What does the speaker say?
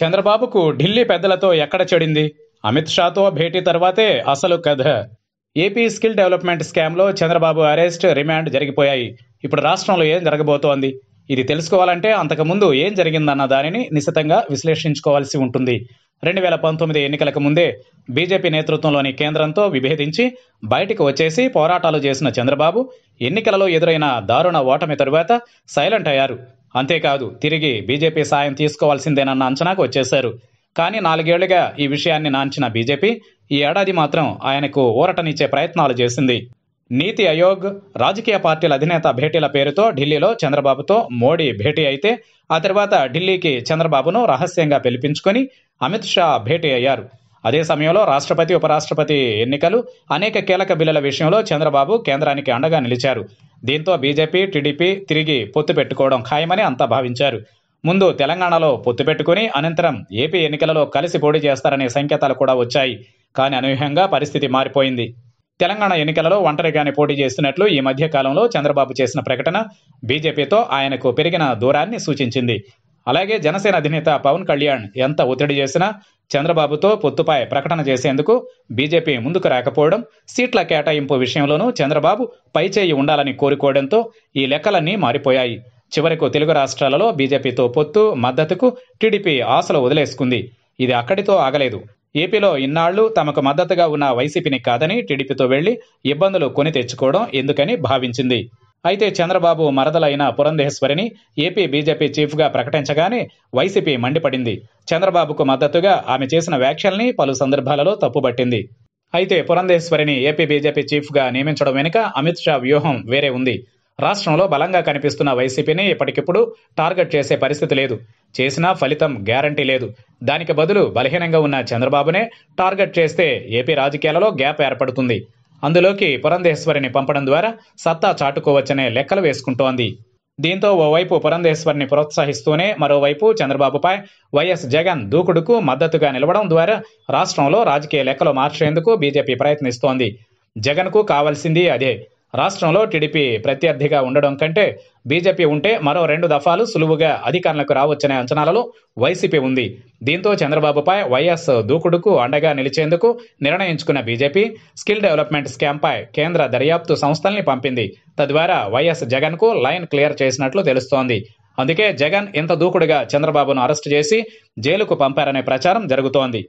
చంద్రబాబుకు ఢిల్లీ పెద్దలతో ఎక్కడ చెడింది అమిత్ షాతో భేటీ తర్వాతే అసలు కథ ఏపీ స్కిల్ డెవలప్మెంట్ స్కామ్లో చంద్రబాబు అరెస్ట్ రిమాండ్ జరిగిపోయాయి ఇప్పుడు రాష్ట్రంలో ఏం జరగబోతోంది ఇది తెలుసుకోవాలంటే అంతకుముందు ఏం జరిగిందన్న దానిని నిశితంగా విశ్లేషించుకోవాల్సి ఉంటుంది రెండు వేల పంతొమ్మిది ఎన్నికలకు ముందే బీజేపీ నేతృత్వంలోని కేంద్రంతో విభేదించి బయటకు వచ్చేసి పోరాటాలు చేసిన చంద్రబాబు ఎన్నికలలో ఎదురైన దారుణ ఓటమి తరువాత సైలెంట్ అయ్యారు అంతేకాదు తిరిగి బీజేపీ సాయం తీసుకోవాల్సిందేనన్న అంచనాకు వచ్చేశారు కానీ నాలుగేళ్లుగా ఈ విషయాన్ని నాంచిన బీజేపీ ఈ ఏడాది మాత్రం ఆయనకు ఊరటనిచ్చే ప్రయత్నాలు చేసింది నీతి ఆయోగ్ రాజకీయ పార్టీల అధినేత భేటీల పేరుతో ఢిల్లీలో చంద్రబాబుతో మోడీ భేటీ అయితే ఆ తర్వాత ఢిల్లీకి చంద్రబాబును రహస్యంగా పిలిపించుకొని అమిత్ షా భేటీ అయ్యారు అదే సమయంలో రాష్ట్రపతి ఉపరాష్ట్రపతి ఎన్నికలు అనేక కీలక బిల్లుల విషయంలో చంద్రబాబు కేంద్రానికి అండగా నిలిచారు దీంతో బీజేపీ టీడీపీ తిరిగి పొత్తు పెట్టుకోవడం ఖాయమని అంతా భావించారు ముందు తెలంగాణలో పొత్తు పెట్టుకుని అనంతరం ఏపీ ఎన్నికలలో కలిసి పోటీ చేస్తారనే సంకేతాలు కూడా వచ్చాయి కానీ అనూహ్యంగా పరిస్థితి మారిపోయింది తెలంగాణ ఎన్నికలలో ఒంటరిగానే పోటీ చేస్తున్నట్లు ఈ మధ్య కాలంలో చంద్రబాబు చేసిన ప్రకటన బీజేపీతో ఆయనకు పెరిగిన దూరాన్ని సూచించింది అలాగే జనసేన అధినేత పవన్ కళ్యాణ్ ఎంత ఒత్తిడి చేసినా చంద్రబాబుతో పొత్తుపై ప్రకటన చేసేందుకు బీజేపీ ముందుకు రాకపోవడం సీట్ల కేటాయింపు విషయంలోనూ చంద్రబాబు పైచేయి ఉండాలని కోరుకోవడంతో ఈ లెక్కలన్నీ మారిపోయాయి చివరకు తెలుగు రాష్ట్రాలలో బీజేపీతో పొత్తు మద్దతుకు టీడీపీ ఆశలు వదిలేసుకుంది ఇది అక్కడితో ఆగలేదు ఏపీలో ఇన్నాళ్లు తమకు మద్దతుగా ఉన్న వైసీపీని కాదని టీడీపీతో వెళ్లి ఇబ్బందులు కొని తెచ్చుకోవడం ఎందుకని భావించింది అయితే చంద్రబాబు మరదలైన పురంధేశ్వరిని ఏపీ బీజేపీ చీఫ్గా ప్రకటించగానే వైసీపీ మండిపడింది చంద్రబాబుకు మద్దతుగా ఆమె చేసిన వ్యాఖ్యల్ని పలు సందర్భాలలో తప్పుబట్టింది అయితే పురంధేశ్వరిని ఏపీ బీజేపీ చీఫ్గా నియమించడం వెనుక అమిత్ షా వ్యూహం వేరే ఉంది రాష్ట్రంలో బలంగా కనిపిస్తున్న వైసీపీని ఇప్పటికిప్పుడు టార్గెట్ చేసే పరిస్థితి లేదు చేసినా ఫలితం గ్యారంటీ లేదు దానికి బదులు బలహీనంగా ఉన్న చంద్రబాబునే టార్గెట్ చేస్తే ఏపీ రాజకీయాలలో గ్యాప్ ఏర్పడుతుంది అందులోకి పురంధేశ్వరిని పంపడం ద్వారా సత్తా చాటుకోవచ్చనే లెక్కలు వేసుకుంటోంది దీంతో ఓవైపు పురంధేశ్వరిని ప్రోత్సహిస్తూనే మరోవైపు చంద్రబాబుపై వైఎస్ జగన్ దూకుడుకు మద్దతుగా నిలవడం ద్వారా రాష్ట్రంలో రాజకీయ లెక్కలు మార్చేందుకు బీజేపీ ప్రయత్నిస్తోంది జగన్కు కావాల్సింది అదే రాష్ట్రంలో టీడీపీ ప్రత్యర్థిగా ఉండడం కంటే బీజేపీ ఉంటే మరో రెండు దఫాలు సులువుగా అధికారులకు రావచ్చనే అంచనాలలో వైసీపీ ఉంది దీంతో చంద్రబాబుపై వైఎస్ దూకుడుకు అండగా నిలిచేందుకు నిర్ణయించుకున్న బీజేపీ స్కిల్ డెవలప్మెంట్ స్కామ్పై కేంద్ర దర్యాప్తు సంస్థల్ని పంపింది తద్వారా వైఎస్ జగన్కు లైన్ క్లియర్ చేసినట్లు తెలుస్తోంది అందుకే జగన్ ఇంత దూకుడుగా చంద్రబాబును అరెస్టు చేసి జైలుకు పంపారనే ప్రచారం జరుగుతోంది